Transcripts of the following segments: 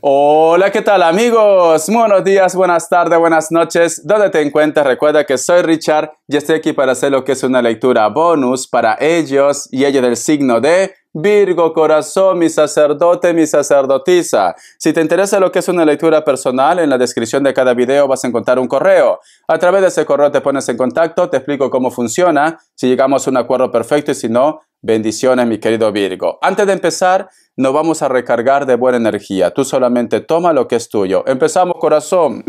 Hola, ¿qué tal amigos? Buenos días, buenas tardes, buenas noches. ¿Dónde te encuentras, recuerda que soy Richard y estoy aquí para hacer lo que es una lectura bonus para ellos y ella del signo de Virgo, corazón, mi sacerdote, mi sacerdotisa. Si te interesa lo que es una lectura personal, en la descripción de cada video vas a encontrar un correo. A través de ese correo te pones en contacto, te explico cómo funciona, si llegamos a un acuerdo perfecto y si no, Bendiciones, mi querido Virgo. Antes de empezar, nos vamos a recargar de buena energía. Tú solamente toma lo que es tuyo. Empezamos, corazón.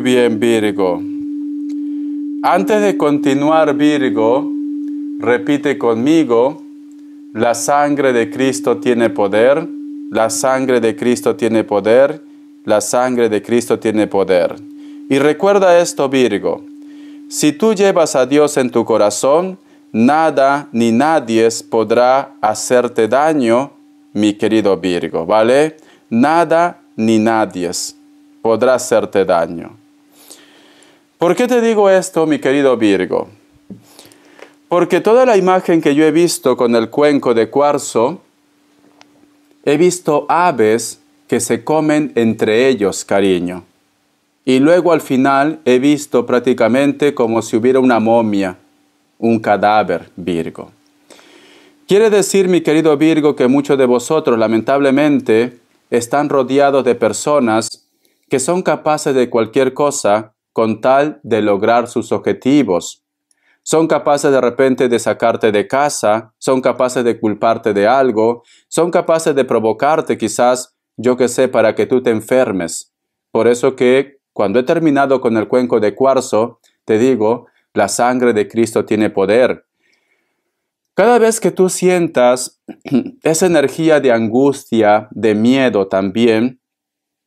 bien, Virgo. Antes de continuar, Virgo, repite conmigo, la sangre de Cristo tiene poder, la sangre de Cristo tiene poder, la sangre de Cristo tiene poder. Y recuerda esto, Virgo, si tú llevas a Dios en tu corazón, nada ni nadie podrá hacerte daño, mi querido Virgo, ¿vale? Nada ni nadie podrá hacerte daño. ¿Por qué te digo esto, mi querido Virgo? Porque toda la imagen que yo he visto con el cuenco de cuarzo, he visto aves que se comen entre ellos, cariño. Y luego al final he visto prácticamente como si hubiera una momia, un cadáver, Virgo. Quiere decir, mi querido Virgo, que muchos de vosotros lamentablemente están rodeados de personas que son capaces de cualquier cosa con tal de lograr sus objetivos. Son capaces de repente de sacarte de casa, son capaces de culparte de algo, son capaces de provocarte quizás, yo que sé, para que tú te enfermes. Por eso que cuando he terminado con el cuenco de cuarzo, te digo, la sangre de Cristo tiene poder. Cada vez que tú sientas esa energía de angustia, de miedo también,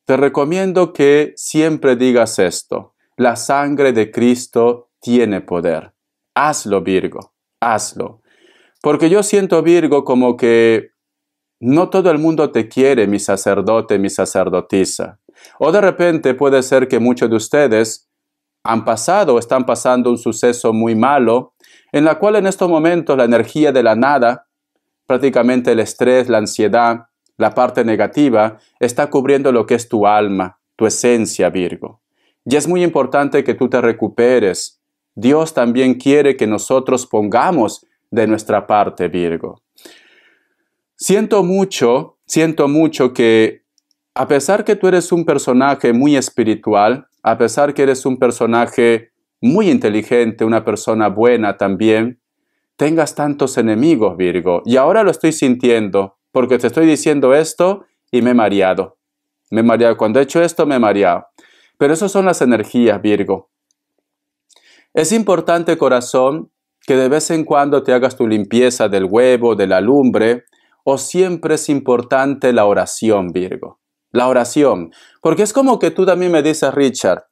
te recomiendo que siempre digas esto. La sangre de Cristo tiene poder. Hazlo, Virgo, hazlo. Porque yo siento, Virgo, como que no todo el mundo te quiere, mi sacerdote, mi sacerdotisa. O de repente puede ser que muchos de ustedes han pasado o están pasando un suceso muy malo, en la cual en estos momentos la energía de la nada, prácticamente el estrés, la ansiedad, la parte negativa, está cubriendo lo que es tu alma, tu esencia, Virgo. Y es muy importante que tú te recuperes. Dios también quiere que nosotros pongamos de nuestra parte, Virgo. Siento mucho, siento mucho que a pesar que tú eres un personaje muy espiritual, a pesar que eres un personaje muy inteligente, una persona buena también, tengas tantos enemigos, Virgo. Y ahora lo estoy sintiendo, porque te estoy diciendo esto y me he mareado. Me he mareado. Cuando he hecho esto, me he mareado. Pero esas son las energías, Virgo. Es importante, corazón, que de vez en cuando te hagas tu limpieza del huevo, de la lumbre, o siempre es importante la oración, Virgo. La oración. Porque es como que tú también me dices, Richard,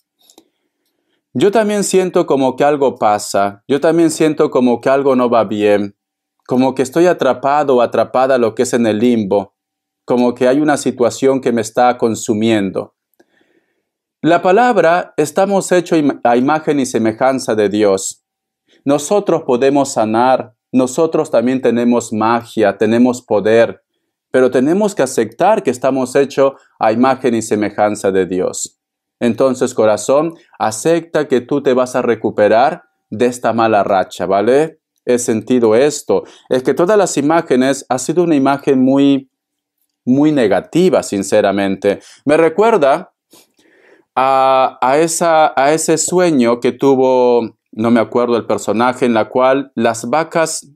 yo también siento como que algo pasa, yo también siento como que algo no va bien, como que estoy atrapado o atrapada lo que es en el limbo, como que hay una situación que me está consumiendo. La palabra estamos hechos a imagen y semejanza de Dios. Nosotros podemos sanar, nosotros también tenemos magia, tenemos poder, pero tenemos que aceptar que estamos hechos a imagen y semejanza de Dios. Entonces, corazón, acepta que tú te vas a recuperar de esta mala racha, ¿vale? He sentido esto. Es que todas las imágenes ha sido una imagen muy, muy negativa, sinceramente. Me recuerda a, esa, a ese sueño que tuvo, no me acuerdo el personaje, en la cual las vacas,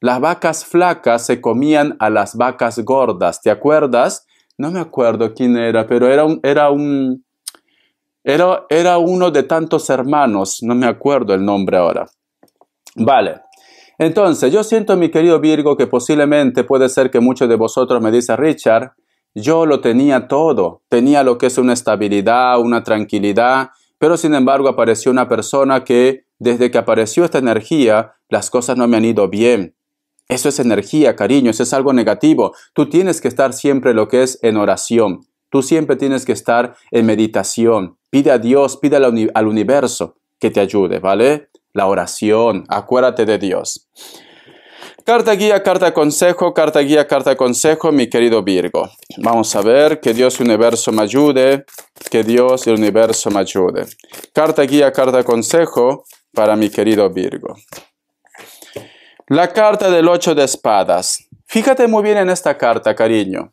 las vacas flacas se comían a las vacas gordas, ¿te acuerdas? No me acuerdo quién era, pero era un, era un, era, era uno de tantos hermanos, no me acuerdo el nombre ahora. Vale. Entonces, yo siento, mi querido Virgo, que posiblemente puede ser que muchos de vosotros me dice Richard, yo lo tenía todo, tenía lo que es una estabilidad, una tranquilidad, pero sin embargo apareció una persona que desde que apareció esta energía, las cosas no me han ido bien. Eso es energía, cariño, eso es algo negativo. Tú tienes que estar siempre lo que es en oración. Tú siempre tienes que estar en meditación. Pide a Dios, pide al, al universo que te ayude, ¿vale? La oración, acuérdate de Dios. Carta guía, carta consejo, carta guía, carta consejo, mi querido Virgo. Vamos a ver, que Dios universo me ayude, que Dios el universo me ayude. Carta guía, carta consejo para mi querido Virgo. La carta del ocho de espadas. Fíjate muy bien en esta carta, cariño.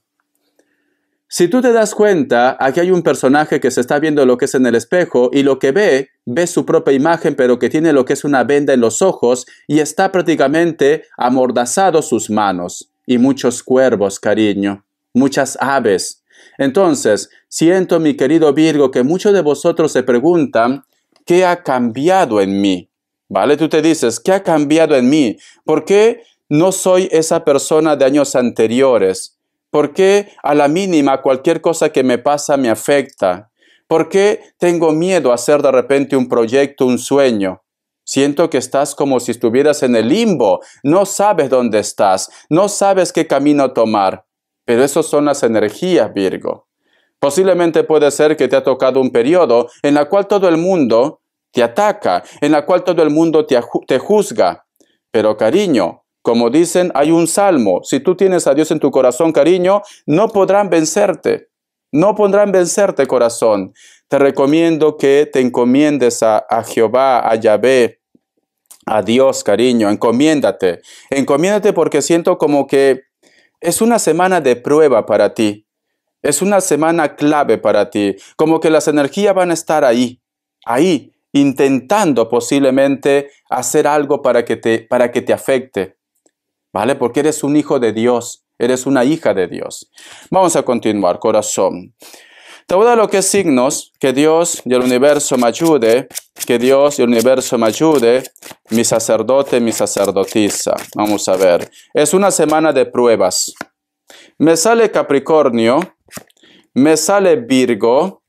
Si tú te das cuenta, aquí hay un personaje que se está viendo lo que es en el espejo y lo que ve, ve su propia imagen pero que tiene lo que es una venda en los ojos y está prácticamente amordazado sus manos y muchos cuervos, cariño, muchas aves. Entonces, siento, mi querido Virgo, que muchos de vosotros se preguntan, ¿qué ha cambiado en mí? ¿Vale? Tú te dices, ¿qué ha cambiado en mí? ¿Por qué no soy esa persona de años anteriores? ¿Por qué a la mínima cualquier cosa que me pasa me afecta? ¿Por qué tengo miedo a hacer de repente un proyecto, un sueño? Siento que estás como si estuvieras en el limbo, no sabes dónde estás, no sabes qué camino tomar. Pero esas son las energías, Virgo. Posiblemente puede ser que te ha tocado un periodo en el cual todo el mundo te ataca, en el cual todo el mundo te juzga. Pero cariño, como dicen, hay un salmo, si tú tienes a Dios en tu corazón, cariño, no podrán vencerte, no podrán vencerte, corazón. Te recomiendo que te encomiendes a, Jehová, a Yahvé, a Dios, cariño, encomiéndate. Encomiéndate porque siento como que es una semana de prueba para ti. Es una semana clave para ti. Como que las energías van a estar ahí, ahí, intentando posiblemente hacer algo para que te, para que te afecte. ¿vale? Porque eres un hijo de Dios, eres una hija de Dios. Vamos a continuar, corazón. Te voy lo que signos, que Dios y el universo me ayude, que Dios y el universo me ayude, mi sacerdote, mi sacerdotisa. Vamos a ver. Es una semana de pruebas. Me sale Capricornio, me sale Virgo,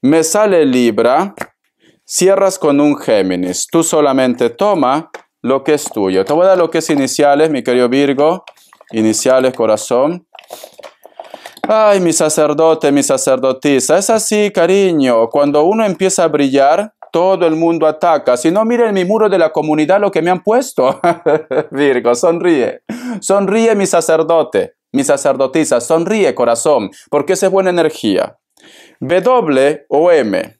me sale Libra, cierras con un Géminis. Tú solamente toma lo que es tuyo. Te voy a dar lo que es iniciales, mi querido Virgo. Iniciales, corazón. Ay, mi sacerdote, mi sacerdotisa. Es así, cariño. Cuando uno empieza a brillar, todo el mundo ataca. Si no, miren mi muro de la comunidad lo que me han puesto. Virgo, sonríe. Sonríe, mi sacerdote, mi sacerdotisa. Sonríe, corazón, porque esa es buena energía. W o M.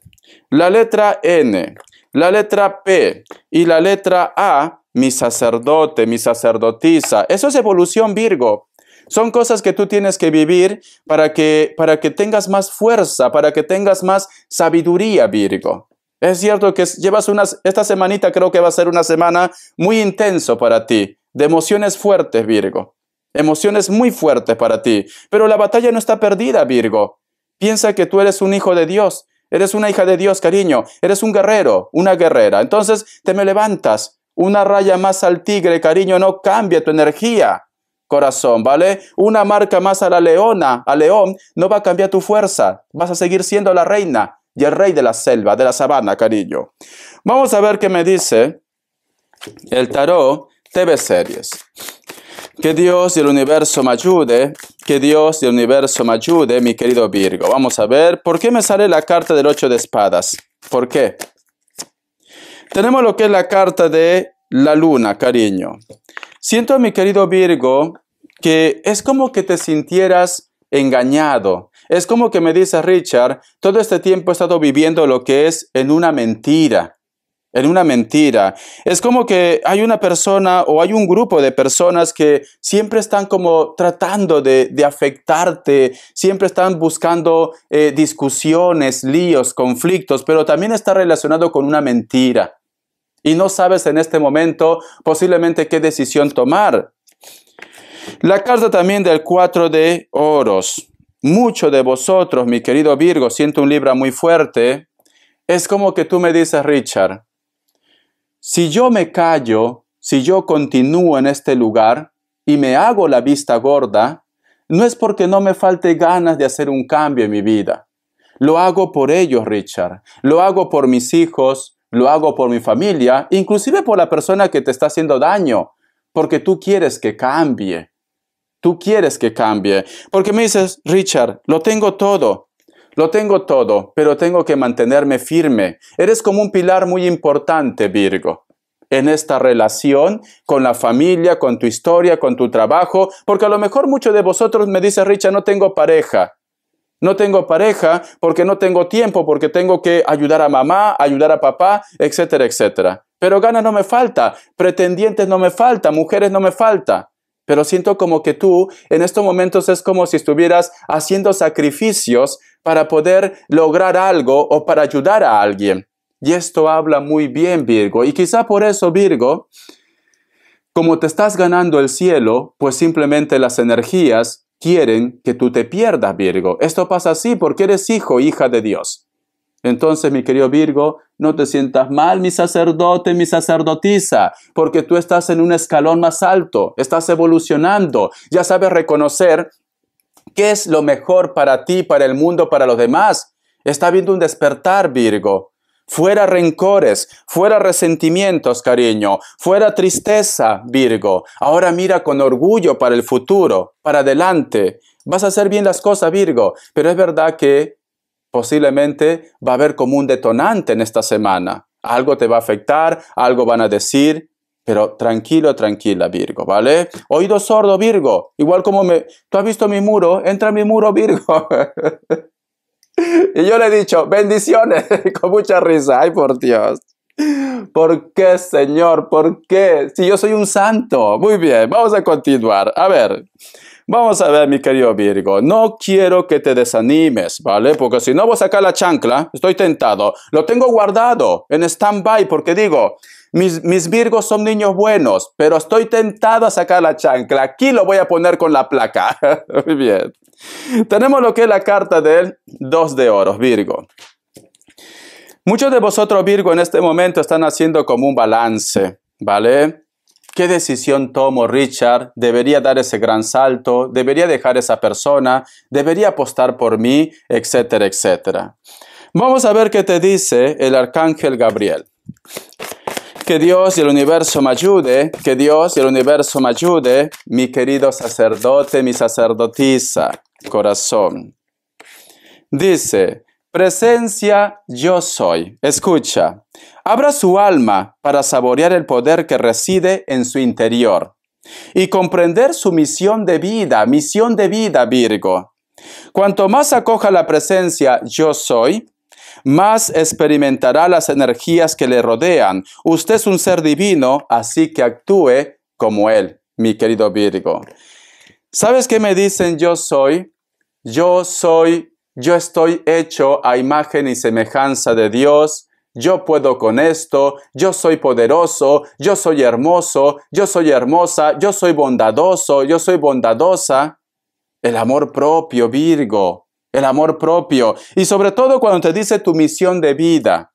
La letra N. La letra P y la letra A, mi sacerdote, mi sacerdotisa. Eso es evolución Virgo. Son cosas que tú tienes que vivir para que, para que tengas más fuerza, para que tengas más sabiduría, Virgo. Es cierto que llevas unas, esta semanita creo que va a ser una semana muy intenso para ti, de emociones fuertes, Virgo. Emociones muy fuertes para ti. Pero la batalla no está perdida, Virgo. Piensa que tú eres un hijo de Dios, Eres una hija de Dios, cariño. Eres un guerrero, una guerrera. Entonces te me levantas una raya más al tigre, cariño. No cambia tu energía, corazón, ¿vale? Una marca más a la leona, a león, no va a cambiar tu fuerza. Vas a seguir siendo la reina y el rey de la selva, de la sabana, cariño. Vamos a ver qué me dice el tarot TV Series. Que Dios y el universo me ayude que Dios del universo me ayude, mi querido Virgo. Vamos a ver, ¿por qué me sale la carta del Ocho de espadas? ¿Por qué? Tenemos lo que es la carta de la luna, cariño. Siento, mi querido Virgo, que es como que te sintieras engañado. Es como que me dice Richard, todo este tiempo he estado viviendo lo que es en una mentira en una mentira. Es como que hay una persona o hay un grupo de personas que siempre están como tratando de, afectarte, siempre están buscando eh, discusiones, líos, conflictos, pero también está relacionado con una mentira. Y no sabes en este momento posiblemente qué decisión tomar. La carta también del 4 de oros. Mucho de vosotros, mi querido Virgo, siento un Libra muy fuerte. Es como que tú me dices, Richard, si yo me callo, si yo continúo en este lugar y me hago la vista gorda, no es porque no me falte ganas de hacer un cambio en mi vida. Lo hago por ellos, Richard. Lo hago por mis hijos, lo hago por mi familia, inclusive por la persona que te está haciendo daño, porque tú quieres que cambie. Tú quieres que cambie. Porque me dices, Richard, lo tengo todo, lo tengo todo, pero tengo que mantenerme firme. Eres como un pilar muy importante, Virgo en esta relación con la familia, con tu historia, con tu trabajo, porque a lo mejor muchos de vosotros me dicen, Richa, no tengo pareja. No tengo pareja porque no tengo tiempo, porque tengo que ayudar a mamá, ayudar a papá, etcétera, etcétera. Pero ganas no me falta, pretendientes no me falta, mujeres no me falta. Pero siento como que tú en estos momentos es como si estuvieras haciendo sacrificios para poder lograr algo o para ayudar a alguien. Y esto habla muy bien Virgo. Y quizá por eso Virgo, como te estás ganando el cielo, pues simplemente las energías quieren que tú te pierdas Virgo. Esto pasa así porque eres hijo, hija de Dios. Entonces, mi querido Virgo, no te sientas mal, mi sacerdote, mi sacerdotisa, porque tú estás en un escalón más alto, estás evolucionando, ya sabes reconocer ¿Qué es lo mejor para ti, para el mundo, para los demás? Está habiendo un despertar, Virgo. Fuera rencores, fuera resentimientos, cariño, fuera tristeza, Virgo. Ahora mira con orgullo para el futuro, para adelante. Vas a hacer bien las cosas, Virgo, pero es verdad que posiblemente va a haber como un detonante en esta semana. Algo te va a afectar, algo van a decir, pero tranquilo, tranquila, Virgo, ¿vale? Oído sordo, Virgo. Igual como me... ¿Tú has visto mi muro? Entra mi muro, Virgo. y yo le he dicho, bendiciones, con mucha risa. Ay, por Dios. ¿Por qué, Señor? ¿Por qué? Si yo soy un santo. Muy bien, vamos a continuar. A ver, vamos a ver, mi querido Virgo. No quiero que te desanimes, ¿vale? Porque si no voy a sacar la chancla, estoy tentado. Lo tengo guardado en stand-by porque digo, mis, Virgos son niños buenos, pero estoy tentado a sacar la chancla. Aquí lo voy a poner con la placa. Muy bien. Tenemos lo que es la carta del 2 de oros, Virgo. Muchos de vosotros, Virgo, en este momento están haciendo como un balance, ¿vale? ¿Qué decisión tomo, Richard? ¿Debería dar ese gran salto? ¿Debería dejar esa persona? ¿Debería apostar por mí? Etcétera, etcétera. Vamos a ver qué te dice el arcángel Gabriel. Que Dios y el universo me ayude, que Dios y el universo me ayude, mi querido sacerdote, mi sacerdotisa, corazón. Dice, presencia yo soy. Escucha, abra su alma para saborear el poder que reside en su interior y comprender su misión de vida, misión de vida Virgo. Cuanto más acoja la presencia yo soy, más experimentará las energías que le rodean. Usted es un ser divino, así que actúe como Él, mi querido Virgo. ¿Sabes qué me dicen yo soy? Yo soy, yo estoy hecho a imagen y semejanza de Dios. Yo puedo con esto, yo soy poderoso, yo soy hermoso, yo soy hermosa, yo soy bondadoso, yo soy bondadosa. El amor propio, Virgo el amor propio y sobre todo cuando te dice tu misión de vida,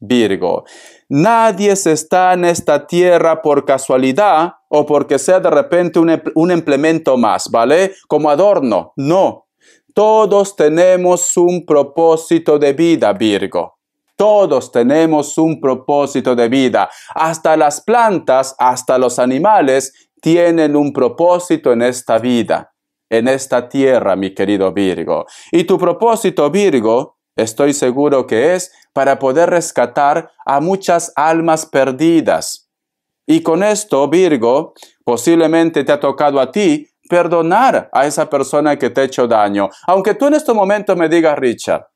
Virgo. Nadie se está en esta tierra por casualidad o porque sea de repente un, em, un implemento más, ¿vale? Como adorno, no. Todos tenemos un propósito de vida, Virgo. Todos tenemos un propósito de vida. Hasta las plantas, hasta los animales tienen un propósito en esta vida en esta tierra, mi querido Virgo. Y tu propósito, Virgo, estoy seguro que es para poder rescatar a muchas almas perdidas. Y con esto, Virgo, posiblemente te ha tocado a ti perdonar a esa persona que te ha hecho daño. Aunque tú en estos momentos me digas, Richard,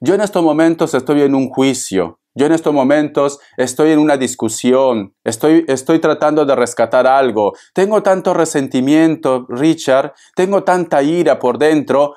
yo en estos momentos estoy en un juicio yo en estos momentos estoy en una discusión, estoy, tratando de rescatar algo, tengo tanto resentimiento, Richard, tengo tanta ira por dentro,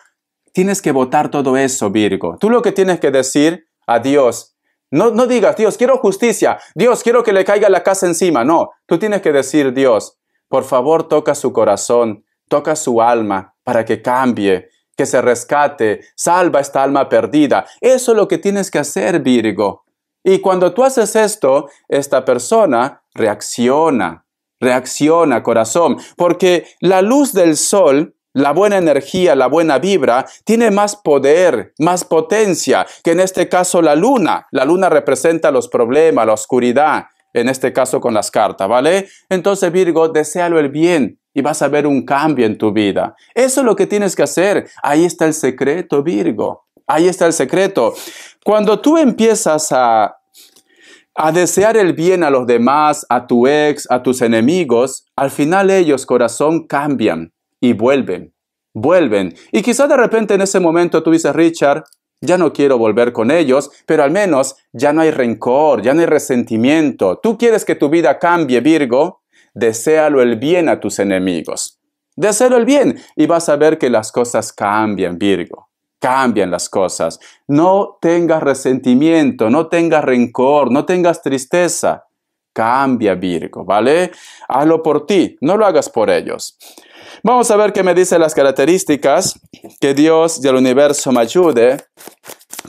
tienes que votar todo eso, Virgo. Tú lo que tienes que decir a Dios, no, no digas, Dios, quiero justicia, Dios, quiero que le caiga la casa encima, no, tú tienes que decir, Dios, por favor toca su corazón, toca su alma para que cambie, que se rescate, salva esta alma perdida. Eso es lo que tienes que hacer, Virgo. Y cuando tú haces esto, esta persona reacciona, reacciona corazón, porque la luz del sol, la buena energía, la buena vibra, tiene más poder, más potencia que en este caso la luna. La luna representa los problemas, la oscuridad, en este caso con las cartas, ¿vale? Entonces Virgo, deséalo el bien, y vas a ver un cambio en tu vida. Eso es lo que tienes que hacer. Ahí está el secreto, Virgo. Ahí está el secreto. Cuando tú empiezas a, desear el bien a los demás, a tu ex, a tus enemigos, al final ellos, corazón, cambian y vuelven, vuelven. Y quizás de repente en ese momento tú dices, Richard, ya no quiero volver con ellos, pero al menos ya no hay rencor, ya no hay resentimiento. Tú quieres que tu vida cambie, Virgo, deséalo el bien a tus enemigos. Desealo el bien y vas a ver que las cosas cambian, Virgo cambian las cosas. No tengas resentimiento, no tengas rencor, no tengas tristeza. Cambia Virgo, ¿vale? Hazlo por ti, no lo hagas por ellos. Vamos a ver qué me dicen las características. Que Dios y el universo me ayude.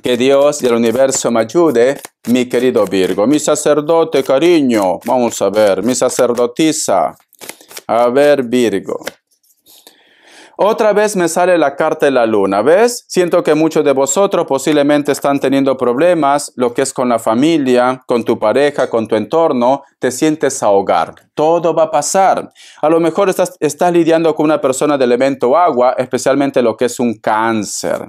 Que Dios y el universo me ayude, mi querido Virgo. Mi sacerdote, cariño. Vamos a ver, mi sacerdotisa. A ver, Virgo. Otra vez me sale la carta de la luna, ¿ves? Siento que muchos de vosotros posiblemente están teniendo problemas, lo que es con la familia, con tu pareja, con tu entorno, te sientes ahogar. Todo va a pasar. A lo mejor estás, lidiando con una persona del elemento agua, especialmente lo que es un cáncer.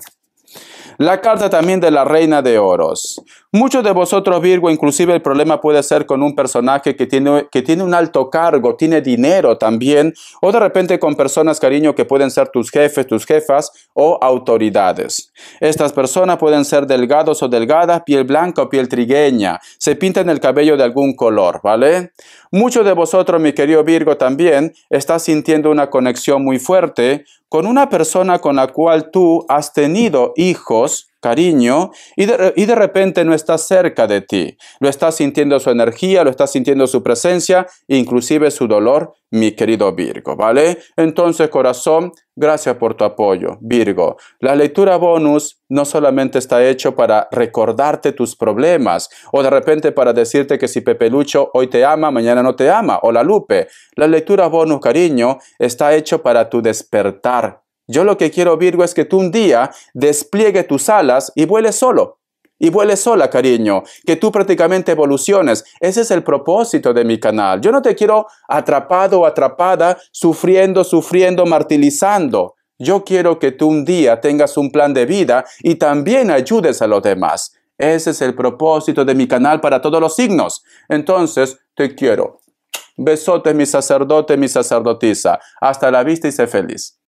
La carta también de la reina de oros. Muchos de vosotros, Virgo, inclusive el problema puede ser con un personaje que tiene, que tiene un alto cargo, tiene dinero también, o de repente con personas, cariño, que pueden ser tus jefes, tus jefas o autoridades. Estas personas pueden ser delgados o delgadas, piel blanca o piel trigueña. Se pintan el cabello de algún color, ¿vale? Muchos de vosotros, mi querido Virgo, también está sintiendo una conexión muy fuerte con una persona con la cual tú has tenido hijos, cariño, y de, y de repente no está cerca de ti. Lo estás sintiendo su energía, lo estás sintiendo su presencia, inclusive su dolor mi querido Virgo, ¿vale? Entonces, corazón, gracias por tu apoyo, Virgo. La lectura bonus no solamente está hecho para recordarte tus problemas o de repente para decirte que si Pepe Lucho hoy te ama, mañana no te ama, o la Lupe. La lectura bonus, cariño, está hecho para tu despertar. Yo lo que quiero, Virgo, es que tú un día despliegue tus alas y vueles solo y vuele sola, cariño, que tú prácticamente evoluciones. Ese es el propósito de mi canal. Yo no te quiero atrapado o atrapada, sufriendo, sufriendo, martilizando. Yo quiero que tú un día tengas un plan de vida y también ayudes a los demás. Ese es el propósito de mi canal para todos los signos. Entonces, te quiero. Besote, mi sacerdote, mi sacerdotisa. Hasta la vista y sé feliz.